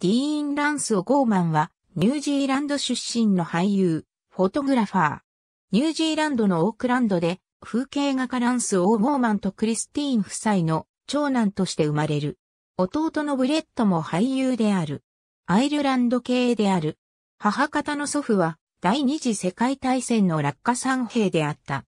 ディーン・ランス・オ・ゴーマンは、ニュージーランド出身の俳優、フォトグラファー。ニュージーランドのオークランドで、風景画家ランス・オゴーマンとクリスティーン夫妻の長男として生まれる。弟のブレットも俳優である。アイルランド系である。母方の祖父は、第二次世界大戦の落下産兵であった。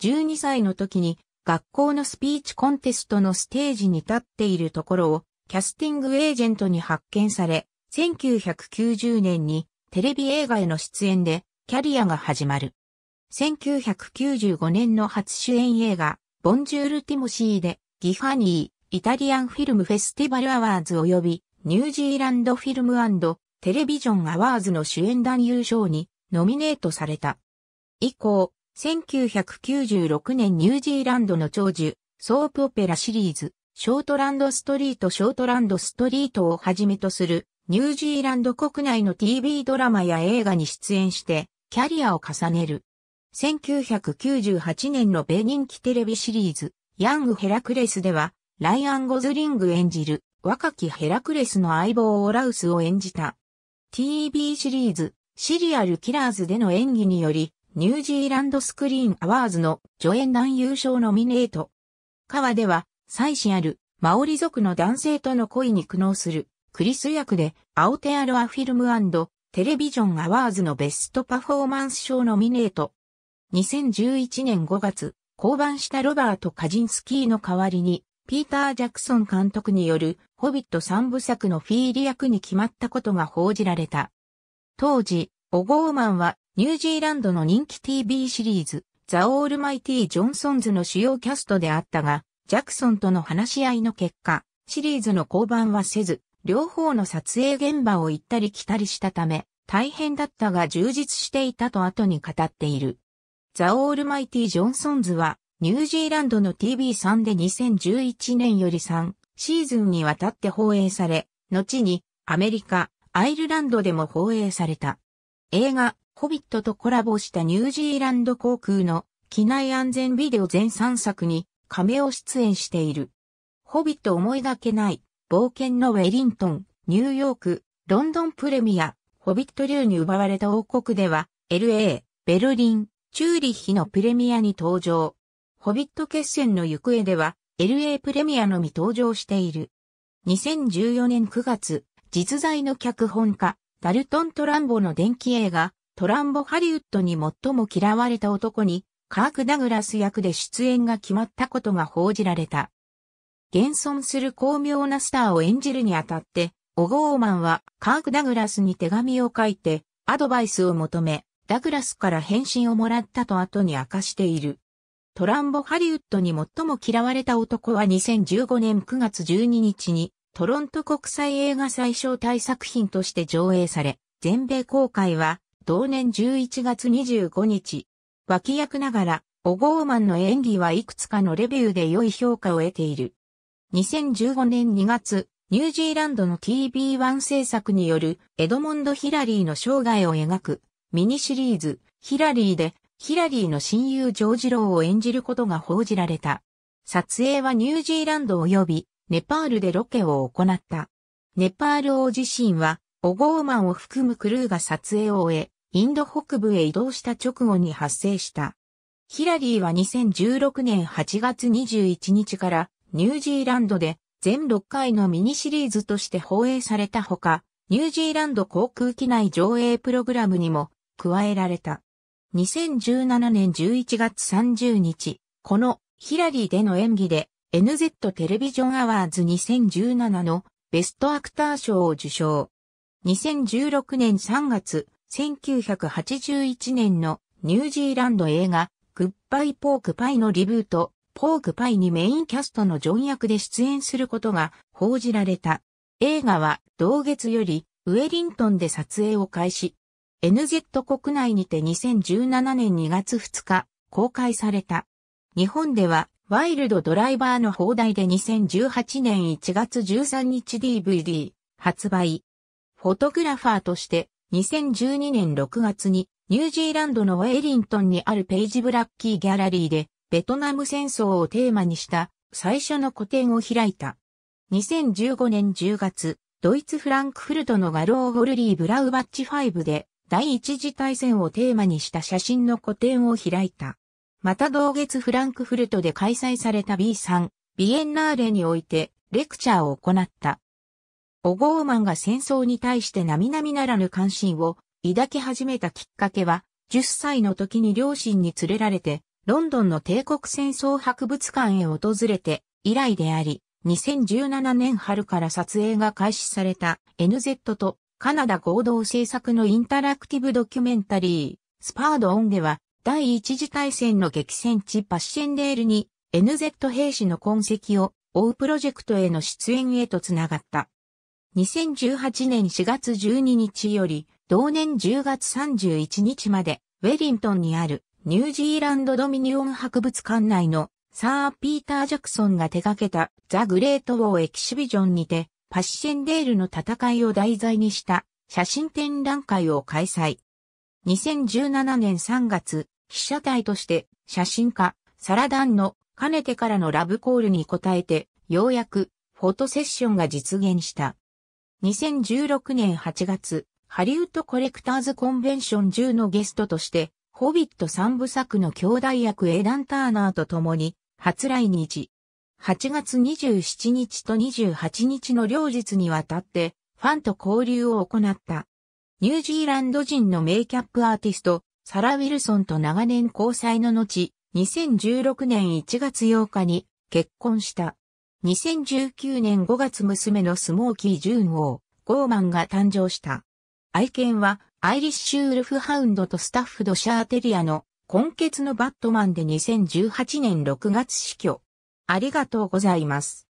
12歳の時に、学校のスピーチコンテストのステージに立っているところを、キャスティングエージェントに発見され、1990年にテレビ映画への出演でキャリアが始まる。1995年の初主演映画、ボンジュール・ティモシーで、ギファニー、イタリアンフィルムフェスティバルアワーズ及び、ニュージーランドフィルムテレビジョンアワーズの主演男優賞にノミネートされた。以降、1996年ニュージーランドの長寿、ソープオペラシリーズ、ショートランドストリートショートランドストリートをはじめとするニュージーランド国内の TV ドラマや映画に出演してキャリアを重ねる。1998年の米人気テレビシリーズヤングヘラクレスではライアン・ゴズリング演じる若きヘラクレスの相棒オラウスを演じた。TV シリーズシリアルキラーズでの演技によりニュージーランドスクリーンアワーズの助演男優賞ノミネート。川では妻子あるマオリ族の男性との恋に苦悩するクリス役でアオテアロアフィルムテレビジョンアワーズのベストパフォーマンス賞ノミネート。2011年5月、降板したロバート・カジンスキーの代わりに、ピーター・ジャクソン監督によるホビット三部作のフィーリ役に決まったことが報じられた。当時、オゴーマンはニュージーランドの人気 TV シリーズ、ザ・オールマイティ・ジョンソンズの主要キャストであったが、ジャクソンとの話し合いの結果、シリーズの降板はせず、両方の撮影現場を行ったり来たりしたため、大変だったが充実していたと後に語っている。ザ・オールマイティ・ジョンソンズは、ニュージーランドの TV3 で2011年より3シーズンにわたって放映され、後にアメリカ、アイルランドでも放映された。映画、ホビットとコラボしたニュージーランド航空の機内安全ビデオ全3作に亀を出演している。ホビット思いがけない冒険のウェリントン、ニューヨーク、ロンドンプレミア、ホビット流に奪われた王国では、LA、ベルリン、チューリッヒのプレミアに登場。ホビット決戦の行方では、LA プレミアのみ登場している。2014年9月、実在の脚本家、ダルトン・トランボの電気映画、トランボ・ハリウッドに最も嫌われた男にカーク・ダグラス役で出演が決まったことが報じられた。現存する巧妙なスターを演じるにあたって、オゴーマンはカーク・ダグラスに手紙を書いて、アドバイスを求め、ダグラスから返信をもらったと後に明かしている。トランボハリウッドに最も嫌われた男は2015年9月12日にトロント国際映画最小大作品として上映され、全米公開は同年11月25日、脇役ながら、オゴーマンの演技はいくつかのレビューで良い評価を得ている。2015年2月、ニュージーランドの TV1 制作によるエドモンド・ヒラリーの生涯を描くミニシリーズヒラリーでヒラリーの親友ジョージローを演じることが報じられた。撮影はニュージーランド及びネパールでロケを行った。ネパール王自身はオゴーマンを含むクルーが撮影を終え、インド北部へ移動した直後に発生した。ヒラリーは2016年8月21日からニュージーランドで全6回のミニシリーズとして放映されたほか、ニュージーランド航空機内上映プログラムにも加えられた。2017年11月30日、このヒラリーでの演技で NZ テレビジョンアワーズ2017のベストアクター賞を受賞。2016年3月、1981年のニュージーランド映画、グッバイ・ポーク・パイのリブート、ポーク・パイにメインキャストのジョン役で出演することが報じられた。映画は同月よりウェリントンで撮影を開始。NZ 国内にて2017年2月2日公開された。日本ではワイルドドライバーの放題で2018年1月13日 DVD 発売。フォトグラファーとして2012年6月にニュージーランドのウェリントンにあるペイジブラッキーギャラリーでベトナム戦争をテーマにした最初の個展を開いた。2015年10月、ドイツフランクフルトのガロー・ゴルリー・ブラウバッチ5で第一次大戦をテーマにした写真の個展を開いた。また同月フランクフルトで開催された B3 ビエンナーレにおいてレクチャーを行った。オゴーマンが戦争に対して並々ならぬ関心を抱き始めたきっかけは、10歳の時に両親に連れられて、ロンドンの帝国戦争博物館へ訪れて以来であり、2017年春から撮影が開始された NZ とカナダ合同制作のインタラクティブドキュメンタリー、スパードオンでは、第一次大戦の激戦地パッシェンデールに NZ 兵士の痕跡を追うプロジェクトへの出演へとつながった。2018年4月12日より、同年10月31日まで、ウェリントンにあるニュージーランドドミニオン博物館内のサー・ピーター・ジャクソンが手掛けたザ・グレート・ウォー・エキシビジョンにて、パッシェンデールの戦いを題材にした写真展覧会を開催。2017年3月、被写体として写真家、サラダンのかねてからのラブコールに応えて、ようやくフォトセッションが実現した。2016年8月、ハリウッドコレクターズコンベンション10のゲストとして、ホビット3部作の兄弟役エダン・ターナーと共に、初来日。8月27日と28日の両日にわたって、ファンと交流を行った。ニュージーランド人のメイキャップアーティスト、サラ・ウィルソンと長年交際の後、2016年1月8日に結婚した。2019年5月娘のスモーキー・ジューン王、ゴーマンが誕生した。愛犬は、アイリッシュウルフハウンドとスタッフドシャーテリアの、根血のバットマンで2018年6月死去。ありがとうございます。